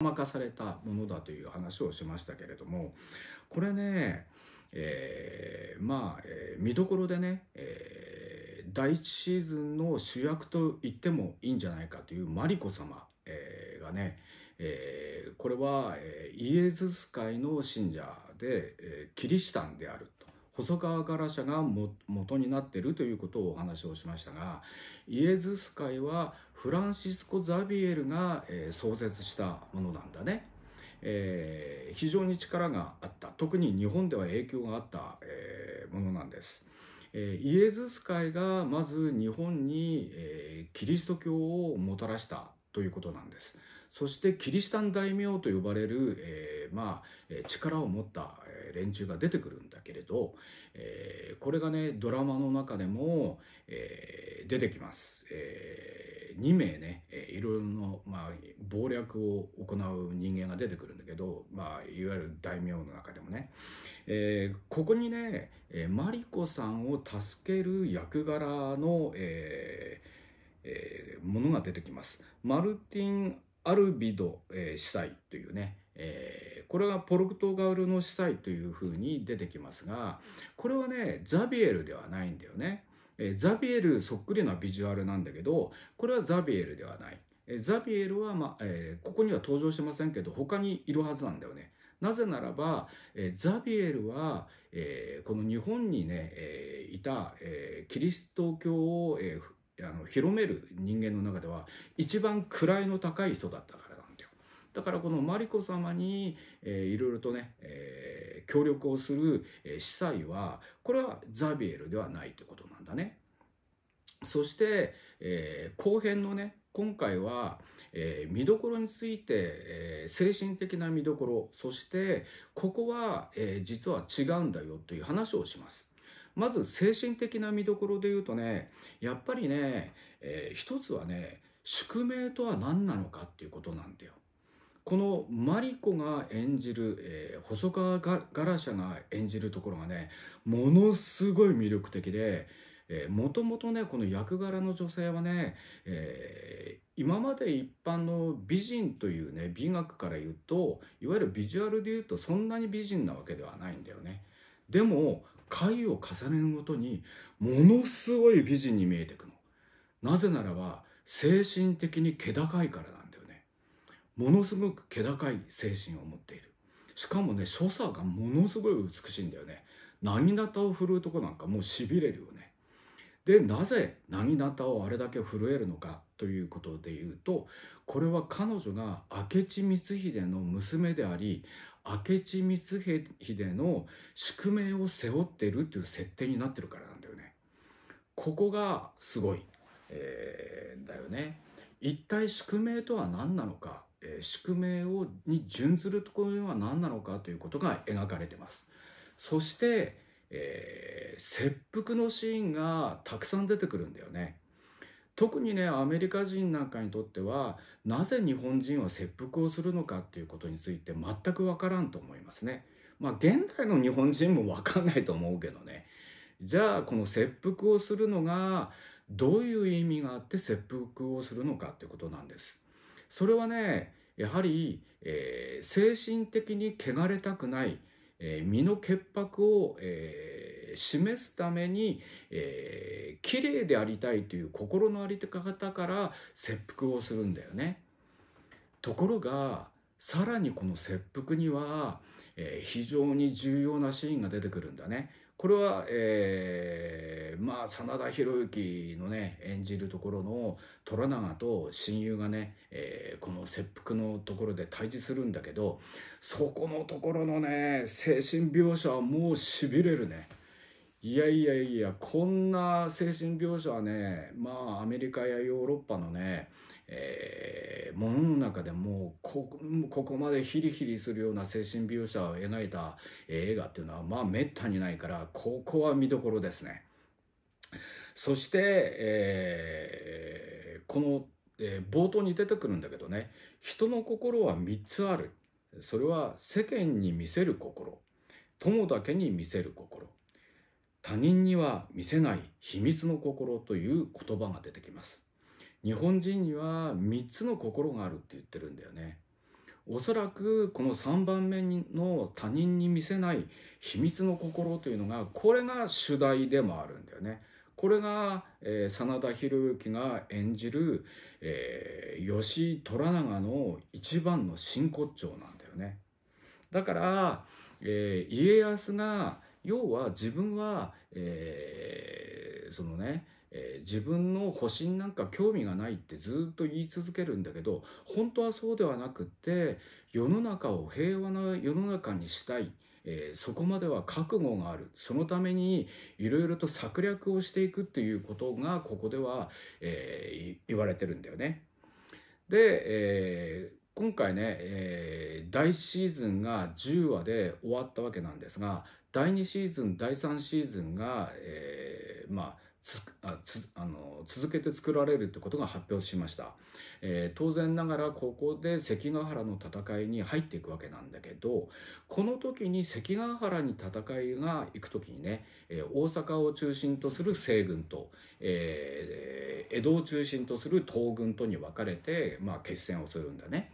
任されたものだという話をしましたけれどもこれね、えー、まあ、えー、見どころでね、えー、第1シーズンの主役と言ってもいいんじゃないかというマリコ様、えー、がね、えー、これは、えー、イエズス会の信者で、えー、キリシタンである細川柄社が元になっているということをお話をしましたがイエズス会はフランシスコ・ザビエルが、えー、創設したものなんだね。えー、非常に力があった特に日本では影響があった、えー、ものなんです。えイエズス会がまず日本に、えキリスト教をもたらしたということなんです。そしてキリシタン大名と呼ばれる、えー、まあ、力を持った連中が出てくるんだけれど、えー、これがねドラマの中でも、えー、出てきます。え2名ねいろいろな、まあ、謀略を行う人間が出てくるんだけど、まあ、いわゆる大名の中でもね、えここにねマリコさんを助ける役柄の、えーえー、ものが出てきます。マルティン・アルビド、えー、司祭というね、えー、これがポルトガルの司祭というふうに出てきますがこれはねザビエルではないんだよね、えー、ザビエルそっくりなビジュアルなんだけどこれはザビエルではない、えザビエルは、まあえー、ここには登場しませんけど他にいるはずなんだよねなぜならば、えー、ザビエルは、えー、この日本にね、えー、いた、えー、キリスト教を、えーあの広める人間の中では一番位の高い人だったからなんだよ。だからこのマリコ様に、えー、いろいろとね、えー、協力をする、えー、司祭はこれはザビエルではないってことなんだね。そして、えー、後編のね今回は、えー、見どころについて、えー、精神的な見どころそしてここは、えー、実は違うんだよという話をします。まず精神的な見どころで言うとねやっぱりね、えー、一つはね宿命とは何なのかっていうことなんだよ。このマリコが演じる、えー、細川ガラシャが演じるところがねものすごい魅力的で、えもともとねこの役柄の女性はね、えー、今まで一般の美人というね美学から言うといわゆるビジュアルで言うとそんなに美人なわけではないんだよね。でも回を重ねるごとにものすごい美人に見えていくの。なぜならば精神的に気高いからなんだよね。ものすごく気高い精神を持っている。しかもね、所作がものすごい美しいんだよね。波形を振るうとこなんかもうしびれるよね。でなぜ波形をあれだけ震えるのかということで言うとこれは彼女が明智光秀の娘であり明智光秀の宿命を背負ってるっていう設定になってるからなんだよね。ここがすごい、えー、だよね。一体宿命とは何なのか、えー、宿命をに準ずるところは何なのかということが描かれてます。そして、えー、切腹のシーンがたくさん出てくるんだよね。特にねアメリカ人なんかにとってはなぜ日本人は切腹をするのかっていうことについて全く分からんと思いますね。まあ現代の日本人も分かんないと思うけどね。じゃあこの切腹をするのがどういう意味があって切腹をするのかってことなんです。それはねやはり、えー、精神的に汚れたくない、えー、身の潔白を、えー示すために、えー、綺麗でありたいという心のあり方から切腹をするんだよね。ところがさらにこの切腹には、えー、非常に重要なシーンが出てくるんだね。これは、えー、まあ真田広之のね演じるところの虎長と親友がね、えー、この切腹のところで対峙するんだけどそこのところのね精神描写はもう痺れるね。いやいやいや、こんな精神描写はね、まあアメリカやヨーロッパのね、えー、ものの中でもこここまでヒリヒリするような精神描写を描いた映画っていうのはまあめったにないから、ここは見どころですね。そして、えー、この、えー、冒頭に出てくるんだけどね、人の心は3つある。それは世間に見せる心、友だけに見せる心。他人には見せない秘密の心という言葉が出てきます日本人には3つの心があるって言ってるんだよねおそらくこの3番目の他人に見せない秘密の心というのがこれが主題でもあるんだよねこれが、えー、真田広之が演じる、えー、吉虎長の一番の真骨頂なんだよねだから、えー、家康が要は自分は、えー、そのね、えー、自分の保身なんか興味がないってずっと言い続けるんだけど本当はそうではなくって世の中を平和な世の中にしたい。えー、そこまでは覚悟があるそのためにいろいろと策略をしていくっていうことがここでは、えー、言われてるんだよね。で、え今回ね、えー、第1シーズンが10話で終わったわけなんですが第2シーズン第3シーズンが、えー、まあああの続けて作られるってことが発表しました、えー、当然ながらここで関ヶ原の戦いに入っていくわけなんだけどこの時に関ヶ原に戦いが行く時にね、えー、大阪を中心とする西軍と、えー、江戸を中心とする東軍とに分かれて、まあ、決戦をするんだね。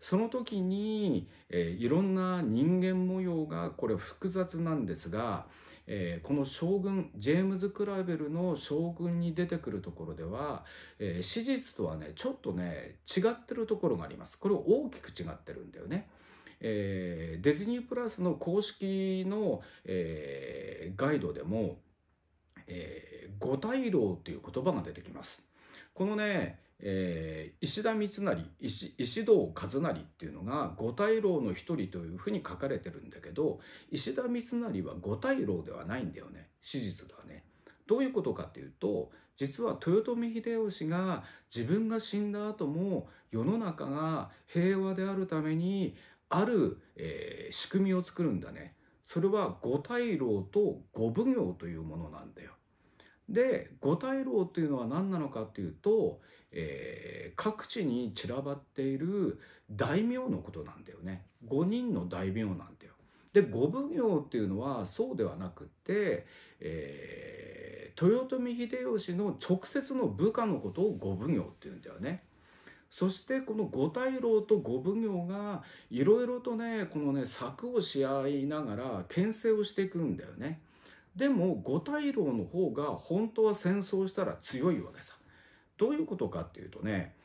その時に、えー、いろんな人間模様がこれ複雑なんですがえー、この将軍ジェームズ・クラベルの将軍に出てくるところでは、えー、史実とはねちょっとね違ってるところがありますこれ大きく違ってるんだよね。えー、ディズニープラスの公式の、えー、ガイドでも「えー、五大老」という言葉が出てきます。このねえー、石田三成石石堂和成っていうのが五大老の一人というふうに書かれてるんだけど石田三成は五大老ではないんだよね史実だね。どういうことかっていうと実は豊臣秀吉が自分が死んだ後も世の中が平和であるためにある、えー、仕組みを作るんだね。それは五大老と五奉行というものなんだよ。で五大老ていうのは何なのかっていうとえー、各地に散らばっている大名のことなんだよね5人の大名なんだよ。で五奉行っていうのはそうではなくて、えー、豊臣秀吉の直接の部下のことを五奉行っていうんだよね。そしてこの五大老と五奉行がいろいろとねこのね策をし合いながら牽制をしていくんだよね。でも五大老の方が本当は戦争したら強いわけさ。どういうことかっていうとね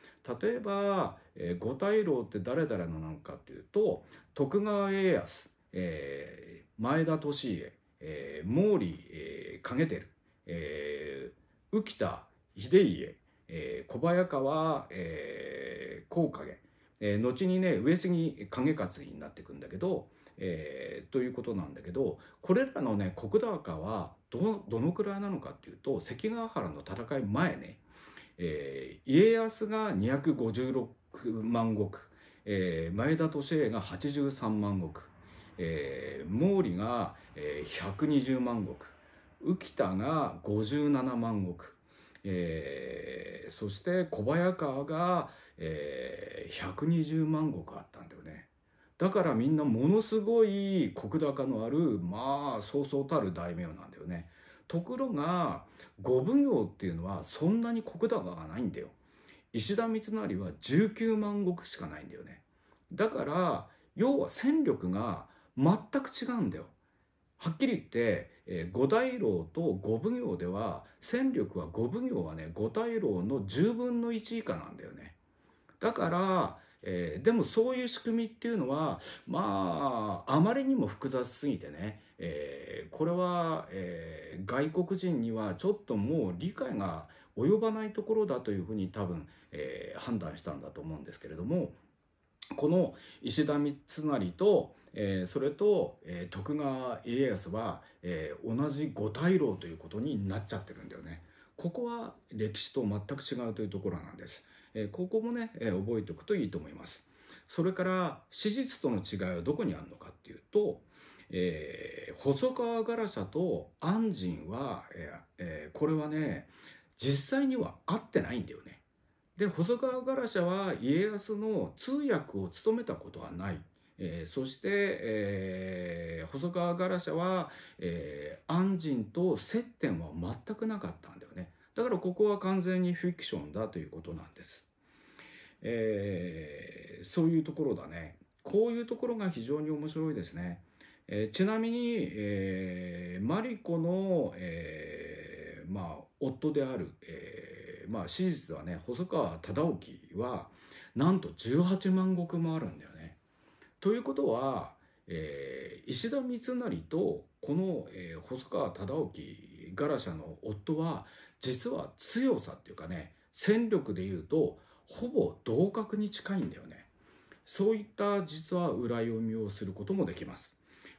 例えば、えー、五大老って誰々のなのかっていうと徳川家康、えー、前田利家、えー、毛利、えー、景照、えー、浮田秀家、えー、小早川、えー、高影、えー、後にね上杉景勝になっていくんだけど、えー、ということなんだけどこれらのね石高はどのくらいなのかっていうと関ヶ原の戦い前ねえー、家康が256万石、えー、前田利家が83万石、えー、毛利が、えー、120万石浮田が57万石、えー、そして小早川が、えー、120万石あったんだよね。だからみんなものすごい石高のあるまあそうそうたる大名なんだよね。ところが五奉行っていうのはそんなに石高がないんだよ石田三成は19万石しかないんだよねだから要は戦力が全く違うんだよはっきり言って、えー、五大老と五奉行では戦力は五奉行はね五大老の10分の1以下なんだよねだからえー、でもそういう仕組みっていうのはまああまりにも複雑すぎてねえー、これは、えー、外国人にはちょっともう理解が及ばないところだというふうに多分、えー、判断したんだと思うんですけれどもこの石田三成と、えー、それと、えー、徳川家康は、えー、同じ五大老ということになっちゃってるんだよね。ここは歴史と全く違うというところなんです。えー、ここもね、えー、覚えておくといいと思います。それから史実との違いはどこにあるのかっていうとえー、細川ガラシャと安仁は、えー、これはね実際には合ってないんだよね。で細川ガラシャは家康の通訳を務めたことはない。えー、そして、えー、細川ガラシャは、えー、安仁と接点は全くなかったんだよね。だからここは完全にフィクションだということなんです。えー、そういうところだね。こういうところが非常に面白いですね。えー、ちなみに、えー、マリコの、えー、まあ、夫である、えー、まあ、史実はね細川忠興はなんと18万石もあるんだよね。ということは、えー、石田三成とこの、えー、細川忠興ガラシャの夫は実は強さっていうかね戦力でいうとほぼ同格に近いんだよね。そういった実は裏読みをすることもできます。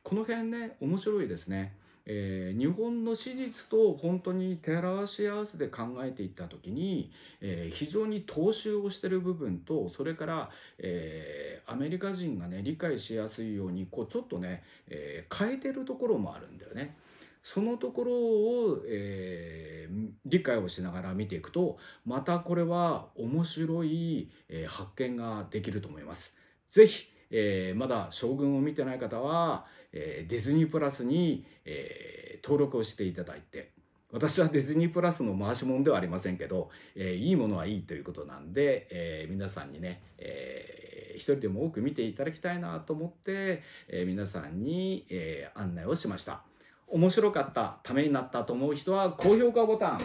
この辺ね、面白いですね。えー、日本の史実と本当に照らし合わせで考えていった時に、えー、非常に踏襲をしてる部分とそれから、えー、アメリカ人がね理解しやすいようにこうちょっとね、え変えてるところもあるんだよね。そのところを、えー、理解をしながら見ていくとまたこれは面白い、え発見ができると思います。ぜひえー、まだ将軍を見てない方は、えー、ディズニープラスに、えー、登録をしていただいて、私はディズニープラスの回し者ではありませんけど、えー、いいものはいいということなんで、えー、皆さんにね、えー、一人でも多く見ていただきたいなと思って、えー、皆さんに、えー、案内をしました。面白かった、ためになったと思う人は高評価ボタン。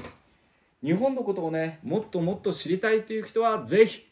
日本のことをね、もっともっと知りたいという人は、ぜひ